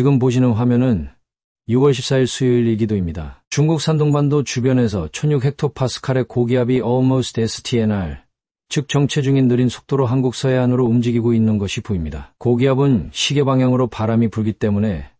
지금 보시는 화면은 6월 14일 수요일 이기도입니다. 중국 산동반도 주변에서 1600헥토파스칼의 고기압이 almost STNR, 즉 정체 중인 느린 속도로 한국 서해안으로 움직이고 있는 것이 보입니다. 고기압은 시계 방향으로 바람이 불기 때문에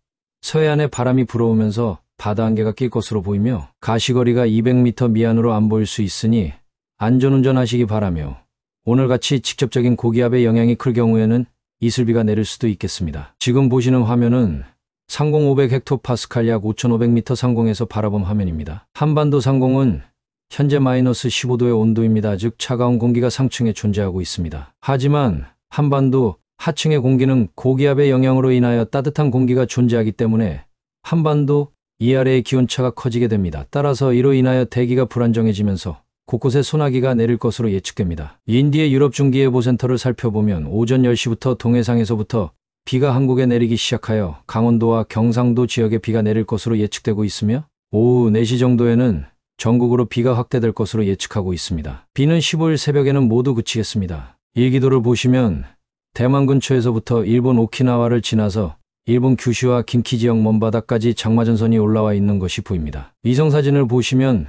서해안에 바람이 불어오면서 바다 안개가 낄 것으로 보이며 가시거리가 200m 미안으로 안 보일 수 있으니 안전운전하시기 바라며 오늘같이 직접적인 고기압의 영향이 클 경우에는 이슬비가 내릴 수도 있겠습니다. 지금 보시는 화면은 상공 500헥토파스칼 약 5,500m 상공에서 바라본 화면입니다. 한반도 상공은 현재 마이너스 15도의 온도입니다. 즉 차가운 공기가 상층에 존재하고 있습니다. 하지만 한반도 하층의 공기는 고기압의 영향으로 인하여 따뜻한 공기가 존재하기 때문에 한반도 이아래의 기온차가 커지게 됩니다. 따라서 이로 인하여 대기가 불안정해지면서 곳곳에 소나기가 내릴 것으로 예측됩니다. 인디의 유럽 중기예보센터를 살펴보면 오전 10시부터 동해상에서부터 비가 한국에 내리기 시작하여 강원도와 경상도 지역에 비가 내릴 것으로 예측되고 있으며 오후 4시 정도에는 전국으로 비가 확대될 것으로 예측하고 있습니다. 비는 15일 새벽에는 모두 그치겠습니다. 일기도를 보시면 대만 근처에서부터 일본 오키나와를 지나서 일본 규슈와 김키 지역 먼바다까지 장마전선이 올라와 있는 것이 보입니다. 위성사진을 보시면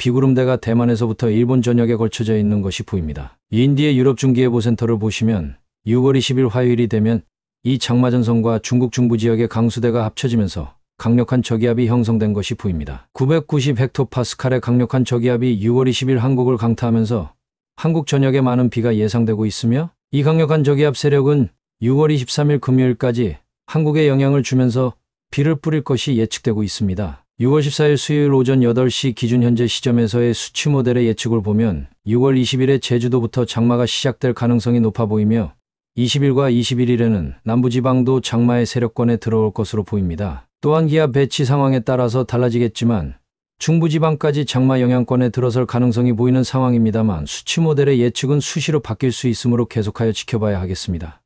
비구름대가 대만에서부터 일본 전역에 걸쳐져 있는 것이 보입니다. 인디의 유럽 중기예보센터를 보시면 6월 20일 화요일이 되면 이 장마전선과 중국 중부 지역의 강수대가 합쳐지면서 강력한 저기압이 형성된 것이 보입니다. 990헥토파스칼의 강력한 저기압이 6월 20일 한국을 강타하면서 한국 전역에 많은 비가 예상되고 있으며 이 강력한 저기압 세력은 6월 23일 금요일까지 한국에 영향을 주면서 비를 뿌릴 것이 예측되고 있습니다. 6월 14일 수요일 오전 8시 기준 현재 시점에서의 수치 모델의 예측을 보면 6월 20일에 제주도부터 장마가 시작될 가능성이 높아 보이며 20일과 21일에는 남부지방도 장마의 세력권에 들어올 것으로 보입니다. 또한 기압 배치 상황에 따라서 달라지겠지만 중부지방까지 장마 영향권에 들어설 가능성이 보이는 상황입니다만 수치 모델의 예측은 수시로 바뀔 수 있으므로 계속하여 지켜봐야 하겠습니다.